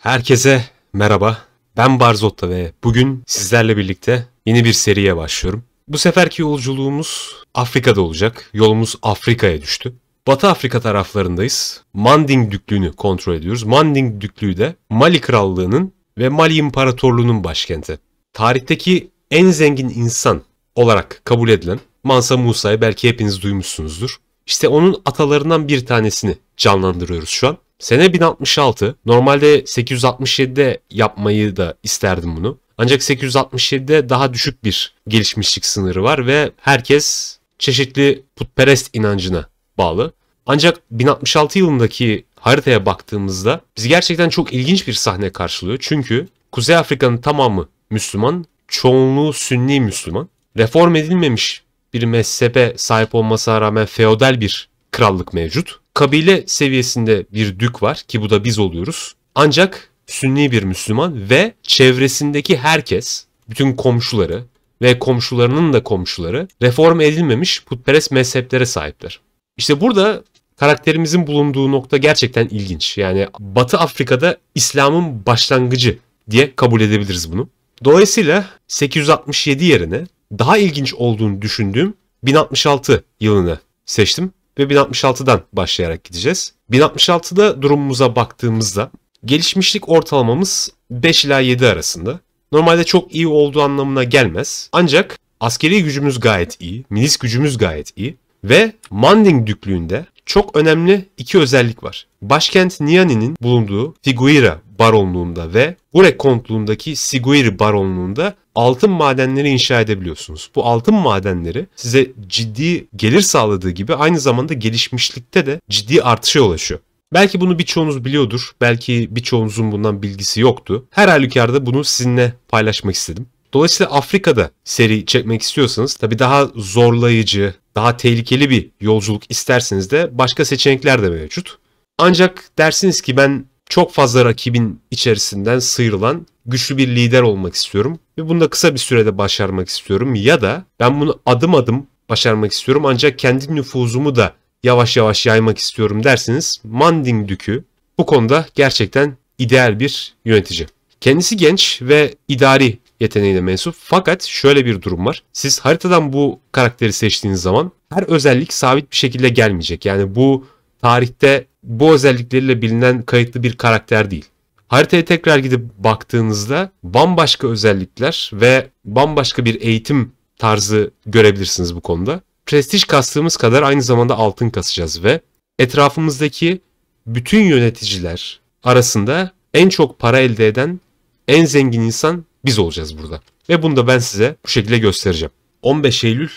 Herkese merhaba. Ben Barzotta ve bugün sizlerle birlikte yeni bir seriye başlıyorum. Bu seferki yolculuğumuz Afrika'da olacak. Yolumuz Afrika'ya düştü. Batı Afrika taraflarındayız. Manding Düklüğü'nü kontrol ediyoruz. Manding Düklüğü de Mali Krallığı'nın ve Mali İmparatorluğu'nun başkenti. Tarihteki en zengin insan olarak kabul edilen Mansa Musa'yı belki hepiniz duymuşsunuzdur. İşte onun atalarından bir tanesini canlandırıyoruz şu an. Sene 1066. Normalde 867'de yapmayı da isterdim bunu. Ancak 867'de daha düşük bir gelişmişlik sınırı var ve herkes çeşitli putperest inancına bağlı. Ancak 1066 yılındaki haritaya baktığımızda bizi gerçekten çok ilginç bir sahne karşılıyor. Çünkü Kuzey Afrika'nın tamamı Müslüman, çoğunluğu Sünni Müslüman. Reform edilmemiş bir mezhebe sahip olmasına rağmen feodal bir krallık mevcut kabile seviyesinde bir dük var ki bu da biz oluyoruz. Ancak Sünni bir Müslüman ve çevresindeki herkes, bütün komşuları ve komşularının da komşuları reform edilmemiş putperest mezheplere sahiptir. İşte burada karakterimizin bulunduğu nokta gerçekten ilginç. Yani Batı Afrika'da İslam'ın başlangıcı diye kabul edebiliriz bunu. Dolayısıyla 867 yerine daha ilginç olduğunu düşündüğüm 1066 yılını seçtim ve 1066'dan başlayarak gideceğiz. 1066'da durumumuza baktığımızda gelişmişlik ortalamamız 5 ila 7 arasında. Normalde çok iyi olduğu anlamına gelmez. Ancak askeri gücümüz gayet iyi, milis gücümüz gayet iyi ve Manding düklüğünde çok önemli iki özellik var. Başkent Niani'nin bulunduğu Figueira baronluğunda ve Gure kontluğundaki Siguiri baronluğunda altın madenleri inşa edebiliyorsunuz. Bu altın madenleri size ciddi gelir sağladığı gibi aynı zamanda gelişmişlikte de ciddi artışa ulaşıyor. Belki bunu birçoğunuz biliyordur, belki birçoğunuzun bundan bilgisi yoktu. Her halükarda bunu sizinle paylaşmak istedim. Dolayısıyla Afrika'da seri çekmek istiyorsanız tabi daha zorlayıcı, daha tehlikeli bir yolculuk isterseniz de başka seçenekler de mevcut. Ancak dersiniz ki ben çok fazla rakibin içerisinden sıyrılan güçlü bir lider olmak istiyorum ve bunu da kısa bir sürede başarmak istiyorum ya da ben bunu adım adım başarmak istiyorum ancak kendi nüfuzumu da yavaş yavaş yaymak istiyorum derseniz Manding Dükü bu konuda gerçekten ideal bir yönetici. Kendisi genç ve idari yeteneğine mensup fakat şöyle bir durum var. Siz haritadan bu karakteri seçtiğiniz zaman her özellik sabit bir şekilde gelmeyecek. Yani bu tarihte bu özellikleriyle bilinen kayıtlı bir karakter değil. Haritaya tekrar gidip baktığınızda bambaşka özellikler ve bambaşka bir eğitim tarzı görebilirsiniz bu konuda. Prestij kastığımız kadar aynı zamanda altın kasacağız ve etrafımızdaki bütün yöneticiler arasında en çok para elde eden en zengin insan biz olacağız burada. Ve bunu da ben size bu şekilde göstereceğim. 15 Eylül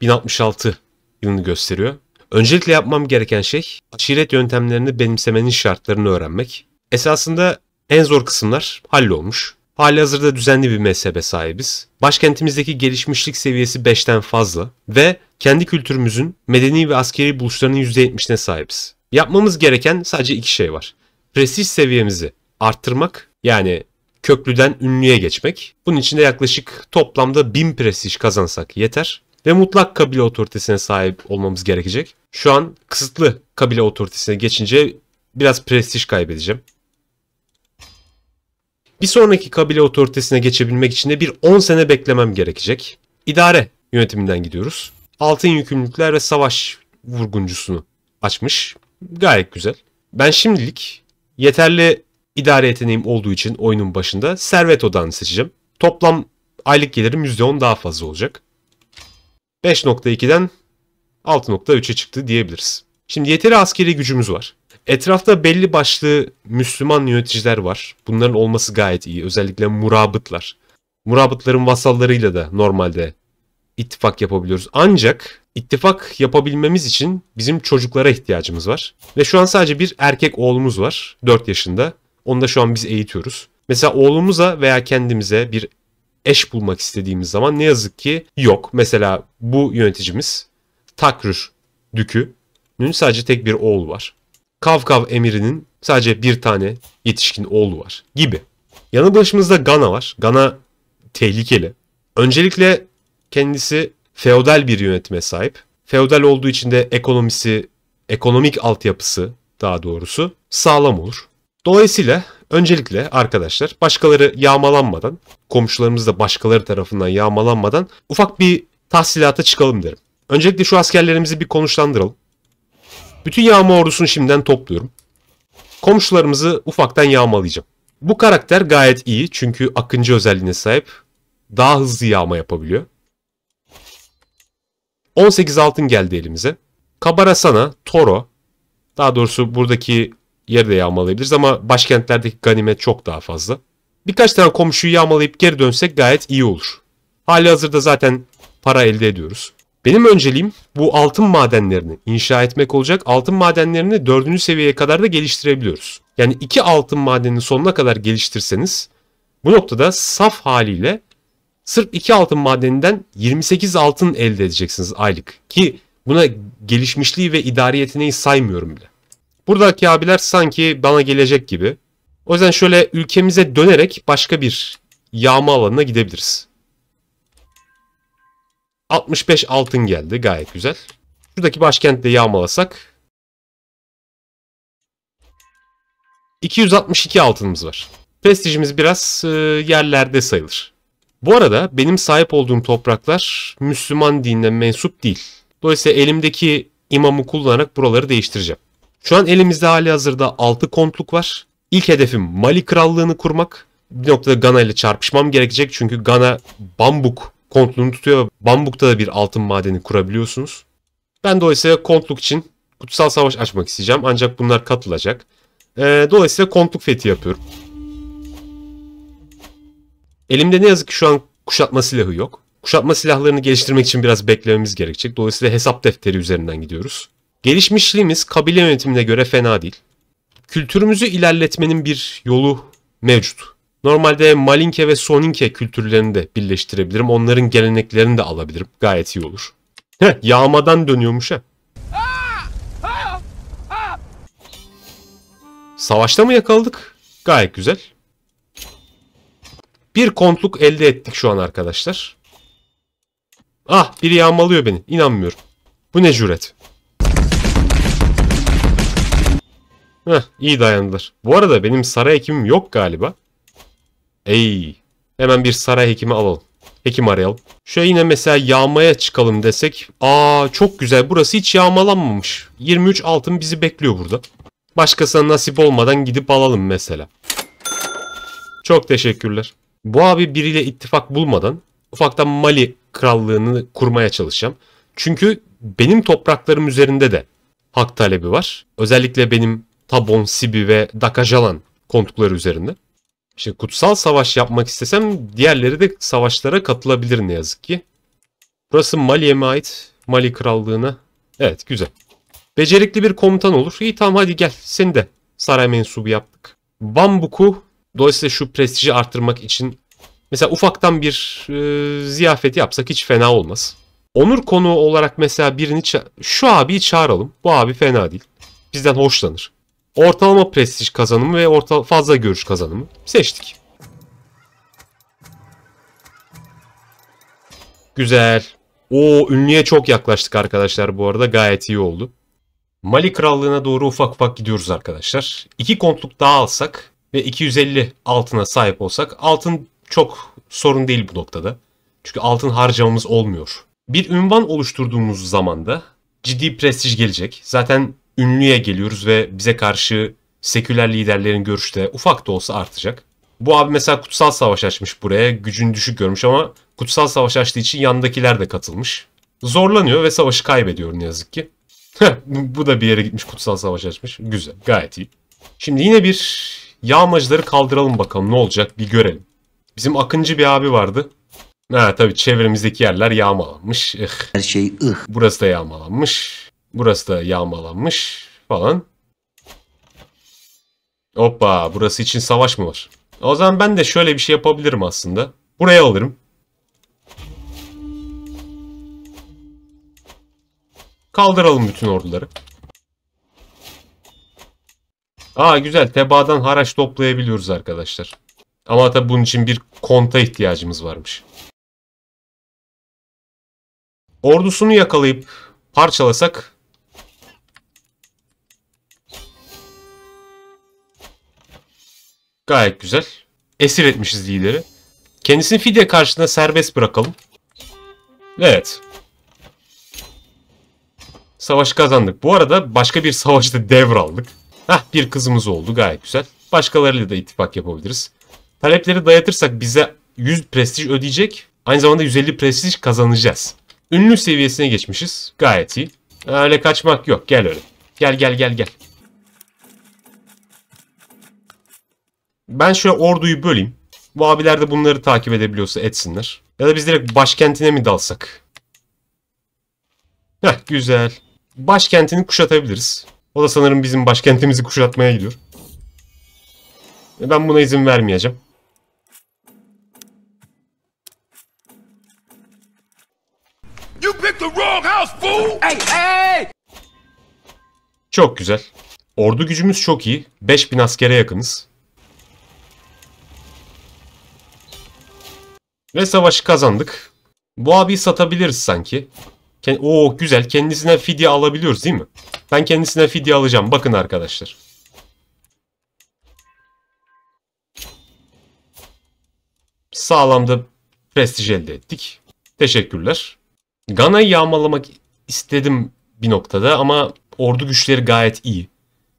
1066 yılını gösteriyor. Öncelikle yapmam gereken şey aşiret yöntemlerini benimsemenin şartlarını öğrenmek. Esasında en zor kısımlar hallolmuş. hazırda düzenli bir mezhebe sahibiz. Başkentimizdeki gelişmişlik seviyesi 5'ten fazla ve kendi kültürümüzün medeni ve askeri buluşlarının %70'ine sahibiz. Yapmamız gereken sadece iki şey var. Prestij seviyemizi arttırmak yani köklüden ünlüye geçmek. Bunun için de yaklaşık toplamda 1000 prestij kazansak yeter ve mutlak kabile otoritesine sahip olmamız gerekecek. Şu an kısıtlı kabile otoritesine geçince biraz prestij kaybedeceğim. Bir sonraki kabile otoritesine geçebilmek için de bir 10 sene beklemem gerekecek. İdare yönetiminden gidiyoruz. Altın yükümlülükler ve savaş vurguncusunu açmış. Gayet güzel. Ben şimdilik yeterli idare yeteneğim olduğu için oyunun başında Servet Odağı'nı seçeceğim. Toplam aylık gelirim %10 daha fazla olacak. 5.2'den 6.3'e çıktı diyebiliriz. Şimdi yeteri askeri gücümüz var. Etrafta belli başlı Müslüman yöneticiler var. Bunların olması gayet iyi. Özellikle murabıtlar. Murabıtların vasallarıyla da normalde ittifak yapabiliyoruz. Ancak ittifak yapabilmemiz için bizim çocuklara ihtiyacımız var. Ve şu an sadece bir erkek oğlumuz var. 4 yaşında. Onu da şu an biz eğitiyoruz. Mesela oğlumuza veya kendimize bir eş bulmak istediğimiz zaman ne yazık ki yok. Mesela bu yöneticimiz Takrür Dükü'nün sadece tek bir oğlu var. Kavkav emirinin sadece bir tane yetişkin oğlu var gibi. Yanı başımızda Gana var. Gana tehlikeli. Öncelikle kendisi feodal bir yönetime sahip. Feodal olduğu için de ekonomisi, ekonomik altyapısı daha doğrusu sağlam olur. Dolayısıyla Öncelikle arkadaşlar başkaları yağmalanmadan, komşularımız da başkaları tarafından yağmalanmadan ufak bir tahsilata çıkalım derim. Öncelikle şu askerlerimizi bir konuşlandıralım. Bütün yağma ordusunu şimdiden topluyorum. Komşularımızı ufaktan yağmalayacağım. Bu karakter gayet iyi çünkü akıncı özelliğine sahip. Daha hızlı yağma yapabiliyor. 18 altın geldi elimize. Kabarasana, Toro, daha doğrusu buradaki yeri de yağmalayabiliriz ama başkentlerdeki ganimet çok daha fazla. Birkaç tane komşuyu yağmalayıp geri dönsek gayet iyi olur. Hali hazırda zaten para elde ediyoruz. Benim önceliğim bu altın madenlerini inşa etmek olacak. Altın madenlerini dördüncü seviyeye kadar da geliştirebiliyoruz. Yani iki altın madenini sonuna kadar geliştirseniz bu noktada saf haliyle sırf iki altın madeninden 28 altın elde edeceksiniz aylık. Ki buna gelişmişliği ve idari yeteneği saymıyorum bile. Buradaki abiler sanki bana gelecek gibi. O yüzden şöyle ülkemize dönerek başka bir yağma alanına gidebiliriz. 65 altın geldi. Gayet güzel. Şuradaki başkentte yağmalasak. 262 altınımız var. Prestijimiz biraz e, yerlerde sayılır. Bu arada benim sahip olduğum topraklar Müslüman dinine mensup değil. Dolayısıyla elimdeki imamı kullanarak buraları değiştireceğim. Şu an elimizde hali hazırda 6 kontluk var. İlk hedefim Mali Krallığını kurmak. Bir noktada Gana ile çarpışmam gerekecek çünkü Gana Bambuk kontluğunu tutuyor ve Bambuk'ta da bir altın madeni kurabiliyorsunuz. Ben dolayısıyla kontluk için kutsal savaş açmak isteyeceğim ancak bunlar katılacak. Ee, dolayısıyla kontluk fethi yapıyorum. Elimde ne yazık ki şu an kuşatma silahı yok. Kuşatma silahlarını geliştirmek için biraz beklememiz gerekecek. Dolayısıyla hesap defteri üzerinden gidiyoruz. Gelişmişliğimiz kabile yönetimine göre fena değil. Kültürümüzü ilerletmenin bir yolu mevcut. Normalde Malinke ve Soninke kültürlerini de birleştirebilirim. Onların geleneklerini de alabilirim. Gayet iyi olur. Heh, yağmadan dönüyormuş ha. Savaşta mı yakaladık? Gayet güzel. Bir kontluk elde ettik şu an arkadaşlar. Ah biri yağmalıyor beni. İnanmıyorum. Bu ne cüret? Heh iyi dayandılar. Bu arada benim saray hekimim yok galiba. Ey. Hemen bir saray hekimi alalım. Hekim arayalım. Şöyle yine mesela yağmaya çıkalım desek. Aa çok güzel burası hiç yağmalanmamış. 23 altın bizi bekliyor burada. Başkasına nasip olmadan gidip alalım mesela. Çok teşekkürler. Bu abi biriyle ittifak bulmadan ufaktan Mali krallığını kurmaya çalışacağım. Çünkü benim topraklarım üzerinde de hak talebi var. Özellikle benim Tabon, Sibi ve Dakajalan kontukları üzerinde. İşte kutsal savaş yapmak istesem diğerleri de savaşlara katılabilir ne yazık ki. Burası Mali'ye mi ait? Mali krallığına. Evet güzel. Becerikli bir komutan olur. İyi tamam hadi gel seni de saray mensubu yaptık. Bambuku dolayısıyla şu prestiji arttırmak için mesela ufaktan bir e, ziyafet yapsak hiç fena olmaz. Onur konuğu olarak mesela birini şu abiyi çağıralım. Bu abi fena değil. Bizden hoşlanır. Ortalama prestij kazanımı ve orta fazla görüş kazanımı seçtik. Güzel. O ünlüye çok yaklaştık arkadaşlar bu arada. Gayet iyi oldu. Mali Krallığı'na doğru ufak ufak gidiyoruz arkadaşlar. İki kontluk daha alsak ve 250 altına sahip olsak altın çok sorun değil bu noktada. Çünkü altın harcamamız olmuyor. Bir ünvan oluşturduğumuz zaman da ciddi prestij gelecek. Zaten ünlüye geliyoruz ve bize karşı seküler liderlerin görüşü de ufak da olsa artacak. Bu abi mesela kutsal savaş açmış buraya. Gücünü düşük görmüş ama kutsal savaş açtığı için yandakiler de katılmış. Zorlanıyor ve savaşı kaybediyor ne yazık ki. bu da bir yere gitmiş kutsal savaş açmış. Güzel gayet iyi. Şimdi yine bir yağmacıları kaldıralım bakalım ne olacak bir görelim. Bizim Akıncı bir abi vardı. Ha tabii çevremizdeki yerler yağmalanmış. Eh. Her şey ıh. Burası da yağmalanmış. Burası da yağmalanmış falan. Hoppa burası için savaş mı var? O zaman ben de şöyle bir şey yapabilirim aslında. Buraya alırım. Kaldıralım bütün orduları. Aa güzel tebaadan haraç toplayabiliyoruz arkadaşlar. Ama tabi bunun için bir konta ihtiyacımız varmış. Ordusunu yakalayıp parçalasak Gayet güzel. Esir etmişiz lideri. Kendisini fidye karşılığında serbest bırakalım. Evet. Savaş kazandık. Bu arada başka bir savaşta devraldık. Hah bir kızımız oldu gayet güzel. Başkalarıyla da ittifak yapabiliriz. Talepleri dayatırsak bize 100 prestij ödeyecek. Aynı zamanda 150 prestij kazanacağız. Ünlü seviyesine geçmişiz. Gayet iyi. Öyle kaçmak yok. Gel öyle. Gel gel gel gel. Ben şöyle orduyu böleyim. Bu abiler de bunları takip edebiliyorsa etsinler. Ya da biz direkt başkentine mi dalsak? Heh güzel. Başkentini kuşatabiliriz. O da sanırım bizim başkentimizi kuşatmaya gidiyor. E, ben buna izin vermeyeceğim. Çok güzel. Ordu gücümüz çok iyi. 5000 askere yakınız. Ve savaşı kazandık. Bu abi satabiliriz sanki. O güzel. kendisine fidye alabiliyoruz değil mi? Ben kendisine fidye alacağım. Bakın arkadaşlar. Sağlamda prestij elde ettik. Teşekkürler. Gana'yı yağmalamak istedim bir noktada ama ordu güçleri gayet iyi.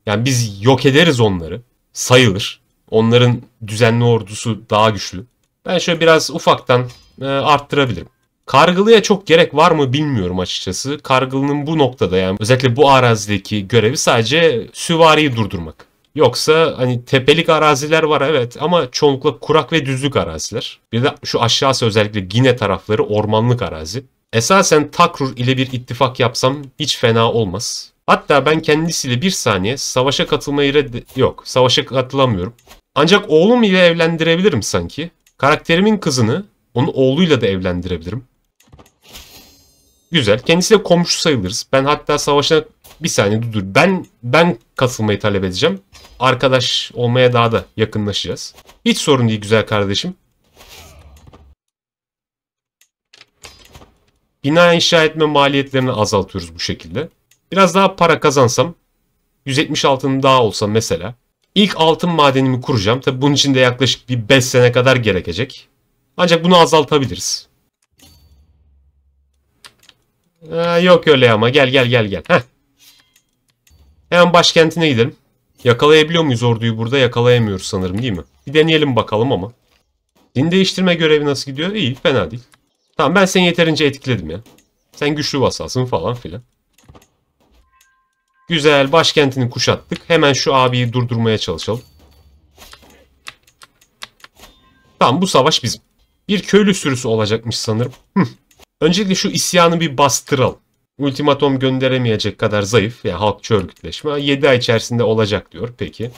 Yani biz yok ederiz onları. Sayılır. Onların düzenli ordusu daha güçlü. Ben şöyle biraz ufaktan e, arttırabilirim. Kargılıya çok gerek var mı bilmiyorum açıkçası. Kargılının bu noktada yani özellikle bu arazideki görevi sadece süvariyi durdurmak. Yoksa hani tepelik araziler var evet ama çoğunlukla kurak ve düzlük araziler. Bir de şu aşağısı özellikle Gine tarafları ormanlık arazi. Esasen Takrur ile bir ittifak yapsam hiç fena olmaz. Hatta ben kendisiyle bir saniye savaşa katılmayı redde... Yok savaşa katılamıyorum. Ancak oğlum ile evlendirebilirim sanki. Karakterimin kızını onu oğluyla da evlendirebilirim. Güzel. Kendisi de komşu sayılırız. Ben hatta savaşa bir saniye dur. Ben ben katılmayı talep edeceğim. Arkadaş olmaya daha da yakınlaşacağız. Hiç sorun değil güzel kardeşim. Bina inşa etme maliyetlerini azaltıyoruz bu şekilde. Biraz daha para kazansam 170 altın daha olsa mesela İlk altın madenimi kuracağım. Tabi bunun için de yaklaşık bir 5 sene kadar gerekecek. Ancak bunu azaltabiliriz. Ee, yok öyle ama gel gel gel gel. Heh. Hemen başkentine gidelim. Yakalayabiliyor muyuz orduyu burada? Yakalayamıyoruz sanırım değil mi? Bir deneyelim bakalım ama. Din değiştirme görevi nasıl gidiyor? İyi fena değil. Tamam ben seni yeterince etkiledim ya. Sen güçlü vasalsın falan filan. Güzel başkentini kuşattık. Hemen şu abiyi durdurmaya çalışalım. Tamam bu savaş bizim. Bir köylü sürüsü olacakmış sanırım. Hıh. Öncelikle şu isyanı bir bastıralım. Ultimatom gönderemeyecek kadar zayıf. Yani halkçı örgütleşme 7 ay içerisinde olacak diyor. Peki.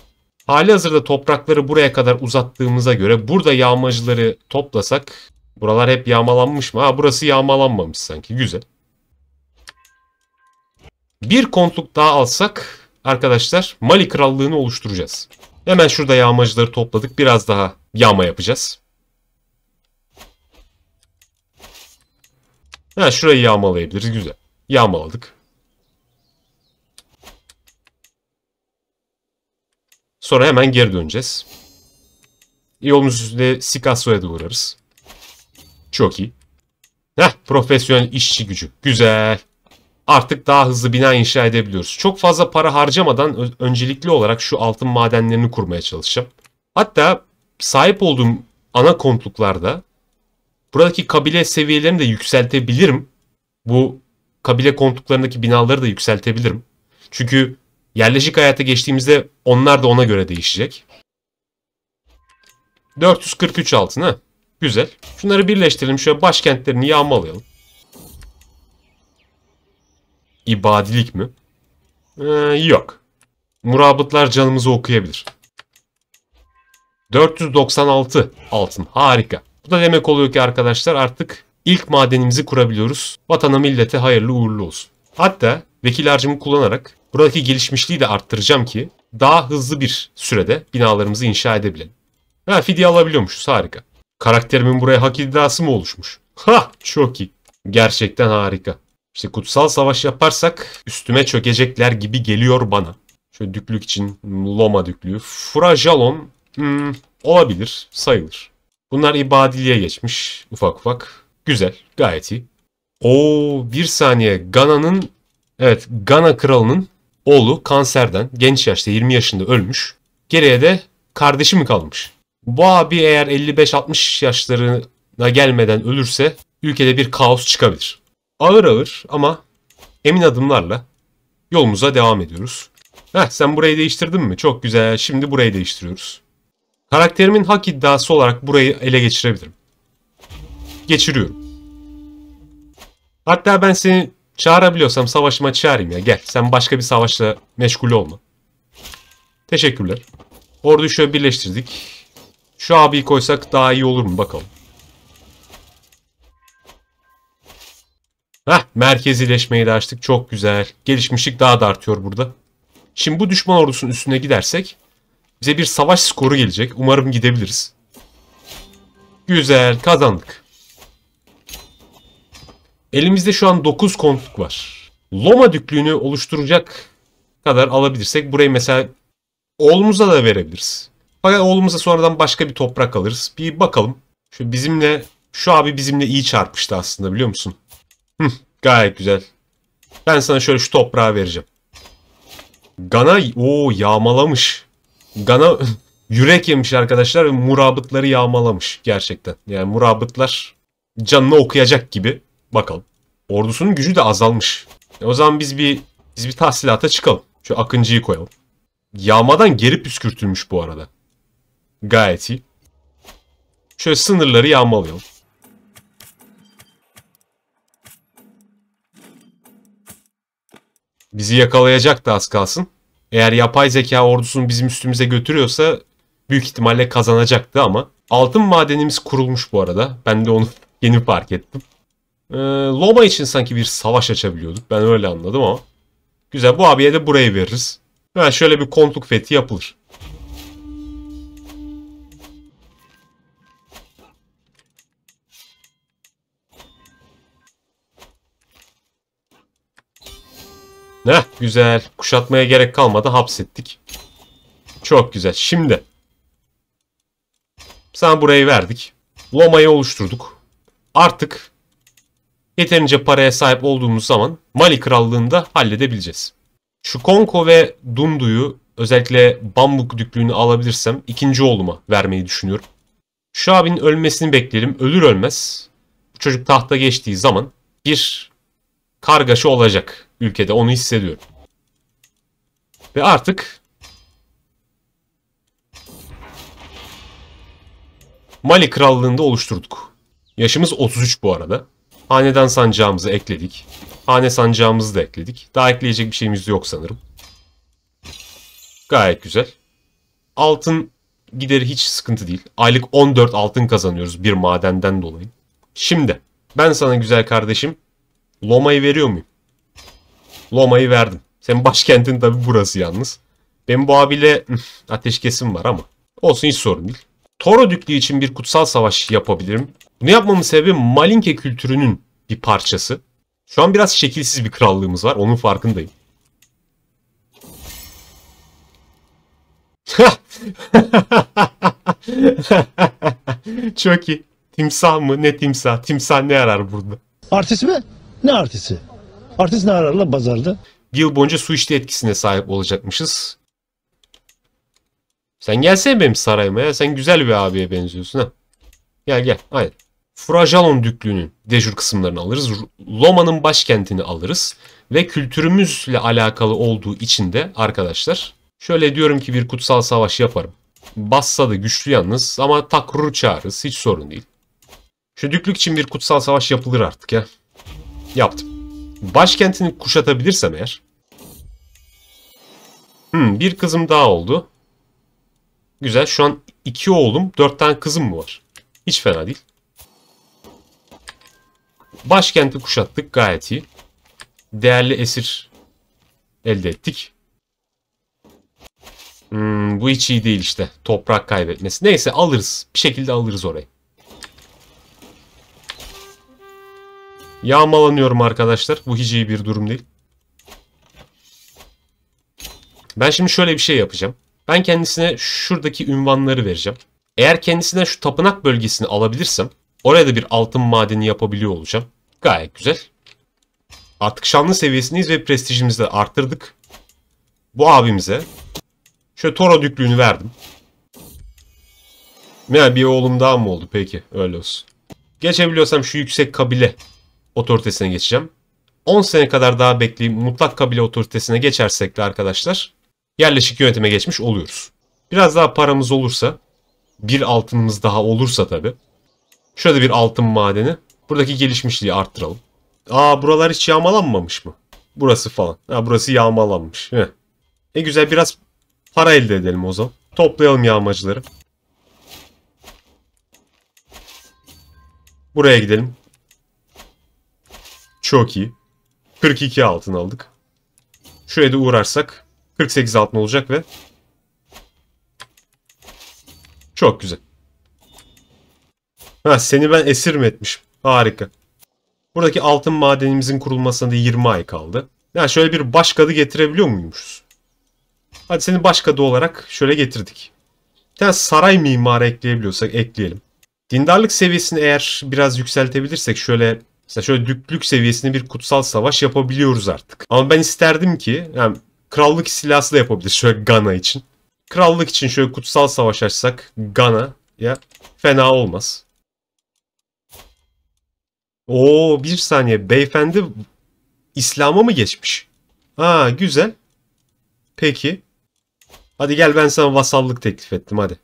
Hali hazırda toprakları buraya kadar uzattığımıza göre burada yağmacıları toplasak buralar hep yağmalanmış mı? Ha burası yağmalanmamış sanki. Güzel. Bir kontluk daha alsak arkadaşlar Mali krallığını oluşturacağız. Hemen şurada yağmacıları topladık. Biraz daha yağma yapacağız. Ha, şurayı yağmalayabiliriz. Güzel. Yağmaladık. Sonra hemen geri döneceğiz. Yolumuz üstünde Sikasso'ya da uğrarız. Çok iyi. Heh, profesyonel işçi gücü. Güzel artık daha hızlı bina inşa edebiliyoruz. Çok fazla para harcamadan öncelikli olarak şu altın madenlerini kurmaya çalışacağım. Hatta sahip olduğum ana kontluklarda buradaki kabile seviyelerini de yükseltebilirim. Bu kabile kontluklarındaki binaları da yükseltebilirim. Çünkü yerleşik hayata geçtiğimizde onlar da ona göre değişecek. 443 altına. Güzel. Şunları birleştirelim. Şöyle başkentlerini yağmalayalım. İbadilik mi? Ee, yok. Murabıtlar canımızı okuyabilir. 496 altın. Harika. Bu da demek oluyor ki arkadaşlar artık ilk madenimizi kurabiliyoruz. Vatana millete hayırlı uğurlu olsun. Hatta vekil harcımı kullanarak buradaki gelişmişliği de arttıracağım ki daha hızlı bir sürede binalarımızı inşa edebilelim. Ha fidye alabiliyormuşuz harika. Karakterimin buraya hak iddiası mı oluşmuş? Ha çok iyi. Gerçekten harika. İşte kutsal savaş yaparsak üstüme çökecekler gibi geliyor bana. Şöyle düklük için Loma düklüğü. Frajalon hmm, olabilir sayılır. Bunlar ibadiliğe geçmiş ufak ufak. Güzel gayet iyi. O, bir saniye Gana'nın evet Gana kralının oğlu kanserden genç yaşta 20 yaşında ölmüş. Geriye de kardeşi mi kalmış? Bu abi eğer 55-60 yaşlarına gelmeden ölürse ülkede bir kaos çıkabilir ağır ağır ama emin adımlarla yolumuza devam ediyoruz. Heh sen burayı değiştirdin mi? Çok güzel. Şimdi burayı değiştiriyoruz. Karakterimin hak iddiası olarak burayı ele geçirebilirim. Geçiriyorum. Hatta ben seni çağırabiliyorsam savaşıma çağırayım ya. Gel sen başka bir savaşla meşgul olma. Teşekkürler. Orduyu şöyle birleştirdik. Şu abiyi koysak daha iyi olur mu bakalım. Heh, merkezileşmeyi de açtık. Çok güzel. Gelişmişlik daha da artıyor burada. Şimdi bu düşman ordusunun üstüne gidersek bize bir savaş skoru gelecek. Umarım gidebiliriz. Güzel. Kazandık. Elimizde şu an 9 kontluk var. Loma düklüğünü oluşturacak kadar alabilirsek burayı mesela oğlumuza da verebiliriz. Fakat oğlumuza sonradan başka bir toprak alırız. Bir bakalım. Şu bizimle şu abi bizimle iyi çarpıştı aslında biliyor musun? Hı, gayet güzel. Ben sana şöyle şu toprağı vereceğim. Gana o yağmalamış. Gana yürek yemiş arkadaşlar ve murabıtları yağmalamış gerçekten. Yani murabıtlar canını okuyacak gibi. Bakalım. Ordusunun gücü de azalmış. E o zaman biz bir biz bir tahsilata çıkalım. Şu Akıncı'yı koyalım. Yağmadan geri püskürtülmüş bu arada. Gayet iyi. Şöyle sınırları yağmalayalım. Bizi yakalayacaktı az kalsın. Eğer yapay zeka ordusunu bizim üstümüze götürüyorsa büyük ihtimalle kazanacaktı ama. Altın madenimiz kurulmuş bu arada. Ben de onu yeni fark ettim. Ee, Loma için sanki bir savaş açabiliyorduk. Ben öyle anladım ama. Güzel bu abiye de burayı veririz. Ha, şöyle bir kontluk fethi yapılır. Ne güzel. Kuşatmaya gerek kalmadı. Hapsettik. Çok güzel. Şimdi. Sen burayı verdik. Loma'yı oluşturduk. Artık yeterince paraya sahip olduğumuz zaman Mali Krallığı'nda halledebileceğiz. Şu Konko ve Dundu'yu özellikle Bambuk düklüğünü alabilirsem ikinci oğluma vermeyi düşünüyorum. Şu abinin ölmesini beklerim. Ölür ölmez bu çocuk tahta geçtiği zaman bir kargaşa olacak ülkede onu hissediyorum. Ve artık Mali Krallığı'nda oluşturduk. Yaşımız 33 bu arada. Hanedan sancağımızı ekledik. Hane sancağımızı da ekledik. Daha ekleyecek bir şeyimiz yok sanırım. Gayet güzel. Altın gideri hiç sıkıntı değil. Aylık 14 altın kazanıyoruz bir madenden dolayı. Şimdi ben sana güzel kardeşim Loma'yı veriyor muyum? Loma'yı verdim. Senin başkentin tabi burası yalnız. Ben bu abiyle ateşkesim var ama. Olsun hiç sorun değil. Toro Düklü için bir kutsal savaş yapabilirim. Bunu yapmamın sebebi Malinke kültürünün bir parçası. Şu an biraz şekilsiz bir krallığımız var. Onun farkındayım. Çok iyi. Timsah mı? Ne timsah? Timsah ne arar burada? Artist mi? Ne artisti? Artist ne arar lan pazarda? Bir yıl boyunca su işte etkisine sahip olacakmışız. Sen gelsene benim sarayıma ya. Sen güzel bir abiye benziyorsun ha. Gel gel. Hayır. Frajalon Düklüğü'nün dejur kısımlarını alırız. Loma'nın başkentini alırız. Ve kültürümüzle alakalı olduğu için de arkadaşlar şöyle diyorum ki bir kutsal savaş yaparım. Bassa da güçlü yalnız ama takrur çağırırız. Hiç sorun değil. Şu düklük için bir kutsal savaş yapılır artık ya. Yaptım. Başkentini kuşatabilirsem eğer. Hmm, bir kızım daha oldu. Güzel. Şu an iki oğlum, dört tane kızım mı var? Hiç fena değil. Başkenti kuşattık. Gayet iyi. Değerli esir elde ettik. Hmm, bu hiç iyi değil işte. Toprak kaybetmesi. Neyse alırız. Bir şekilde alırız orayı. Yağmalanıyorum arkadaşlar. Bu hiç iyi bir durum değil. Ben şimdi şöyle bir şey yapacağım. Ben kendisine şuradaki ünvanları vereceğim. Eğer kendisinden şu tapınak bölgesini alabilirsem oraya da bir altın madeni yapabiliyor olacağım. Gayet güzel. Artık şanlı seviyesindeyiz ve prestijimizi de arttırdık. Bu abimize şöyle Toro düklüğünü verdim. Ya bir oğlum daha mı oldu peki? Öyle olsun. Geçebiliyorsam şu yüksek kabile otoritesine geçeceğim. 10 sene kadar daha bekleyip mutlak kabile otoritesine geçersek de arkadaşlar yerleşik yönetime geçmiş oluyoruz. Biraz daha paramız olursa bir altınımız daha olursa tabi. Şurada bir altın madeni. Buradaki gelişmişliği arttıralım. Aa buralar hiç yağmalanmamış mı? Burası falan. Ha burası yağmalanmış. Heh. E güzel biraz para elde edelim o zaman. Toplayalım yağmacıları. Buraya gidelim. Çok iyi. 42 altın aldık. Şuraya da uğrarsak 48 altın olacak ve çok güzel. Ha seni ben esir mi etmişim? Harika. Buradaki altın madenimizin kurulmasına da 20 ay kaldı. Yani şöyle bir baş kadı getirebiliyor muymuşuz? Hadi seni baş kadı olarak şöyle getirdik. Bir tane saray mimarı ekleyebiliyorsak ekleyelim. Dindarlık seviyesini eğer biraz yükseltebilirsek şöyle Mesela şöyle düklük seviyesinde bir kutsal savaş yapabiliyoruz artık. Ama ben isterdim ki yani krallık istilası da yapabiliriz şöyle Gana için. Krallık için şöyle kutsal savaş açsak Gana ya fena olmaz. Oo bir saniye beyefendi İslam'a mı geçmiş? Ha güzel. Peki. Hadi gel ben sana vasallık teklif ettim hadi.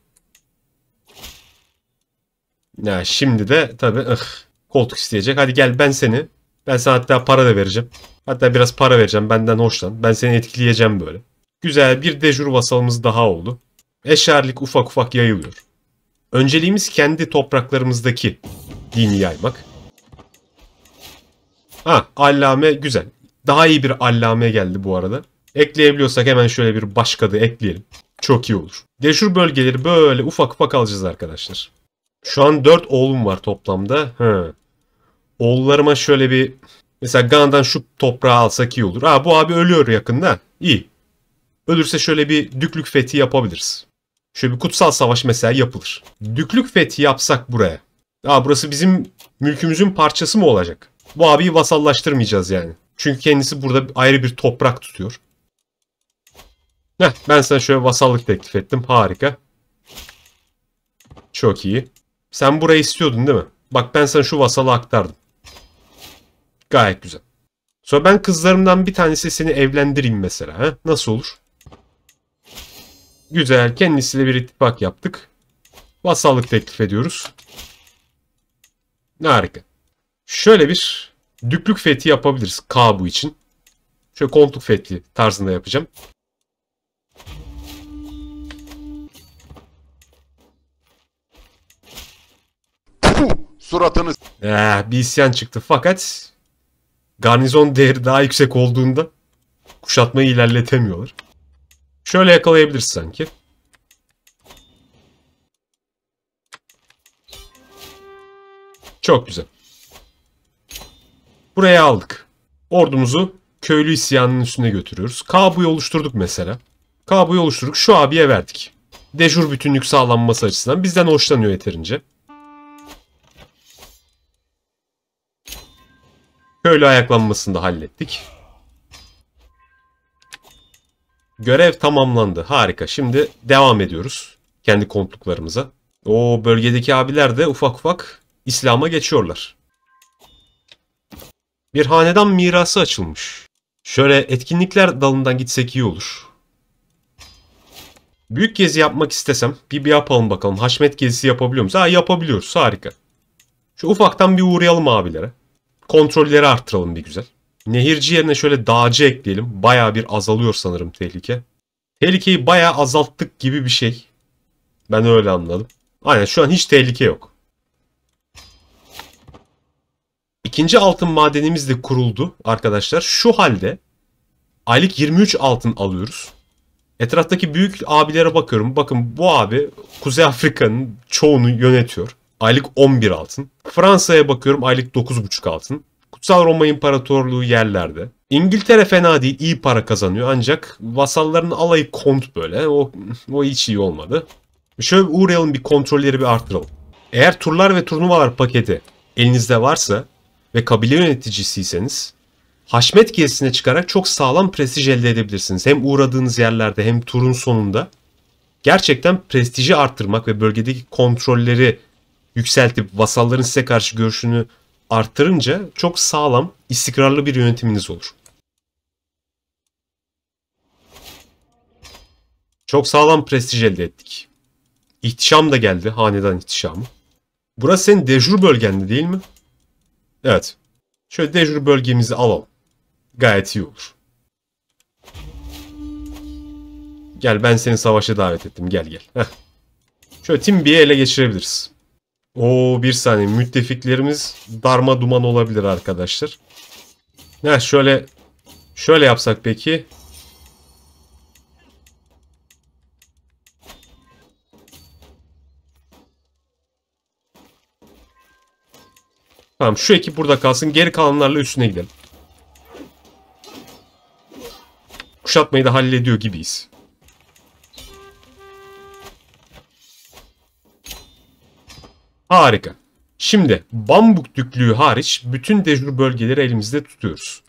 Ya şimdi de tabii ıh koltuk isteyecek. Hadi gel ben seni. Ben sana hatta para da vereceğim. Hatta biraz para vereceğim. Benden hoşlan. Ben seni etkileyeceğim böyle. Güzel bir dejur vasalımız daha oldu. Eşerlik ufak ufak yayılıyor. Önceliğimiz kendi topraklarımızdaki dini yaymak. Ha allame güzel. Daha iyi bir allame geldi bu arada. Ekleyebiliyorsak hemen şöyle bir başka da ekleyelim. Çok iyi olur. Deşur bölgeleri böyle ufak ufak alacağız arkadaşlar. Şu an 4 oğlum var toplamda. Hı oğullarıma şöyle bir mesela Gana'dan şu toprağı alsak iyi olur. Aa bu abi ölüyor yakında. İyi. Ölürse şöyle bir düklük fethi yapabiliriz. Şöyle bir kutsal savaş mesela yapılır. Düklük fethi yapsak buraya. Aa burası bizim mülkümüzün parçası mı olacak? Bu abiyi vasallaştırmayacağız yani. Çünkü kendisi burada ayrı bir toprak tutuyor. Heh, ben sana şöyle vasallık teklif ettim. Harika. Çok iyi. Sen burayı istiyordun değil mi? Bak ben sana şu vasalı aktardım. Gayet güzel. Sonra ben kızlarımdan bir tanesi seni evlendireyim mesela. He? Nasıl olur? Güzel. Kendisiyle bir ittifak yaptık. Vasallık teklif ediyoruz. Harika. Şöyle bir düklük fethi yapabiliriz kabu için. Şöyle kontluk fethi tarzında yapacağım. suratınız. Eh, bir isyan çıktı fakat garnizon değeri daha yüksek olduğunda kuşatmayı ilerletemiyorlar. Şöyle yakalayabiliriz sanki. Çok güzel. Buraya aldık. Ordumuzu köylü isyanının üstüne götürüyoruz. Kabuyu oluşturduk mesela. Kabuyu oluşturduk. Şu abiye verdik. Dejur bütünlük sağlanması açısından bizden hoşlanıyor yeterince. köylü ayaklanmasını da hallettik. Görev tamamlandı. Harika. Şimdi devam ediyoruz. Kendi kontluklarımıza. O bölgedeki abiler de ufak ufak İslam'a geçiyorlar. Bir hanedan mirası açılmış. Şöyle etkinlikler dalından gitsek iyi olur. Büyük gezi yapmak istesem bir, bir yapalım bakalım. Haşmet gezisi yapabiliyor muyuz? Ha yapabiliyoruz. Harika. Şu ufaktan bir uğrayalım abilere. Kontrolleri arttıralım bir güzel. Nehirci yerine şöyle dağcı ekleyelim. Baya bir azalıyor sanırım tehlike. Tehlikeyi baya azalttık gibi bir şey. Ben öyle anladım. Aynen şu an hiç tehlike yok. İkinci altın madenimiz de kuruldu arkadaşlar. Şu halde aylık 23 altın alıyoruz. Etraftaki büyük abilere bakıyorum. Bakın bu abi Kuzey Afrika'nın çoğunu yönetiyor. Aylık 11 altın. Fransa'ya bakıyorum aylık 9,5 altın. Kutsal Roma İmparatorluğu yerlerde. İngiltere fena değil, iyi para kazanıyor ancak vasalların alayı kont böyle. O, o hiç iyi olmadı. Şöyle uğrayalım bir kontrolleri bir arttıralım. Eğer turlar ve turnuvalar paketi elinizde varsa ve kabile yöneticisiyseniz Haşmet gezisine çıkarak çok sağlam prestij elde edebilirsiniz. Hem uğradığınız yerlerde hem turun sonunda. Gerçekten prestiji arttırmak ve bölgedeki kontrolleri yükseltip vasalların size karşı görüşünü arttırınca çok sağlam, istikrarlı bir yönetiminiz olur. Çok sağlam prestij elde ettik. İhtişam da geldi, hanedan ihtişamı. Burası senin dejur bölgende değil mi? Evet. Şöyle dejur bölgemizi alalım. Gayet iyi olur. Gel ben seni savaşa davet ettim. Gel gel. Heh. Şöyle Timbi'yi ele geçirebiliriz. O bir saniye müttefiklerimiz darma duman olabilir arkadaşlar. Ne şöyle şöyle yapsak peki? Tamam şu ekip burada kalsın. Geri kalanlarla üstüne gidelim. Kuşatmayı da hallediyor gibiyiz. Harika. Şimdi Bambuk Düklüğü hariç bütün dejur bölgeleri elimizde tutuyoruz.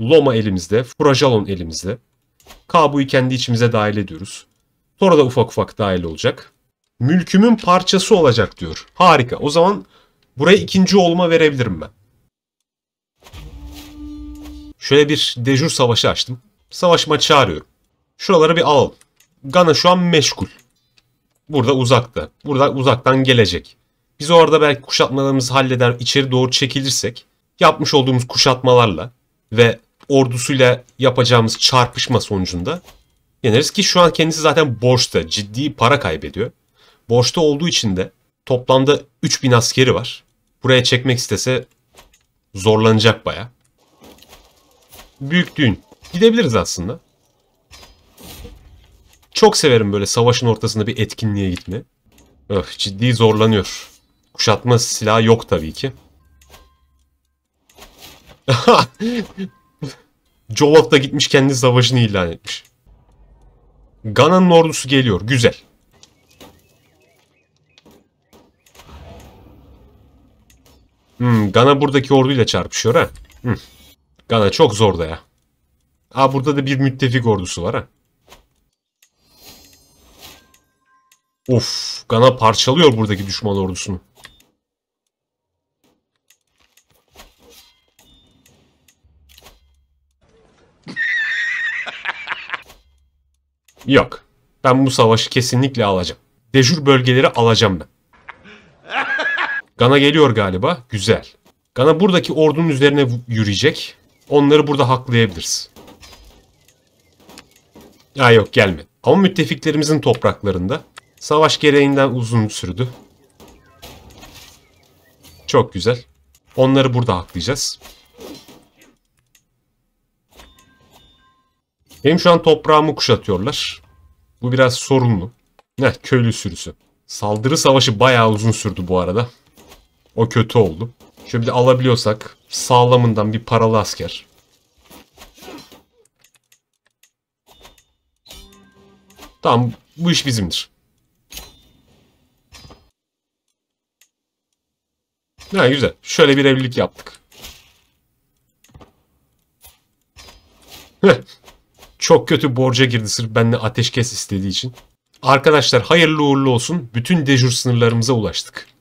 Loma elimizde, Furajalon elimizde. Kabu'yu kendi içimize dahil ediyoruz. Sonra da ufak ufak dahil olacak. Mülkümün parçası olacak diyor. Harika. O zaman buraya ikinci olma verebilirim ben. Şöyle bir dejur savaşı açtım. Savaşma çağırıyorum. Şuraları bir alalım. Gana şu an meşgul. Burada uzakta. Burada uzaktan gelecek. Biz orada belki kuşatmalarımızı halleder, içeri doğru çekilirsek yapmış olduğumuz kuşatmalarla ve ordusuyla yapacağımız çarpışma sonucunda yeneriz ki şu an kendisi zaten borçta ciddi para kaybediyor. Borçta olduğu için de toplamda 3000 askeri var. Buraya çekmek istese zorlanacak baya. Büyük düğün. Gidebiliriz aslında. Çok severim böyle savaşın ortasında bir etkinliğe gitme. Öf ciddi zorlanıyor. Kuşatma silahı yok tabii ki. Jolot da gitmiş kendi savaşını ilan etmiş. Gana'nın ordusu geliyor. Güzel. Hmm, Gana buradaki orduyla çarpışıyor ha. Hmm. Gana çok zor da ya. Aa burada da bir müttefik ordusu var ha. Of, Gana parçalıyor buradaki düşman ordusunu. Yok. Ben bu savaşı kesinlikle alacağım. Dejur bölgeleri alacağım ben. Gana geliyor galiba. Güzel. Gana buradaki ordunun üzerine yürüyecek. Onları burada haklayabiliriz. Ya yok gelmedi. Ama müttefiklerimizin topraklarında. Savaş gereğinden uzun sürdü. Çok güzel. Onları burada haklayacağız. Hem şu an toprağımı kuşatıyorlar. Bu biraz sorunlu. Ne köylü sürüsü. Saldırı savaşı bayağı uzun sürdü bu arada. O kötü oldu. Şöyle bir de alabiliyorsak sağlamından bir paralı asker. Tamam bu iş bizimdir. Ne güzel. Şöyle bir evlilik yaptık. Çok kötü borca girdi sırf benden ateşkes istediği için. Arkadaşlar hayırlı uğurlu olsun. Bütün dejur sınırlarımıza ulaştık.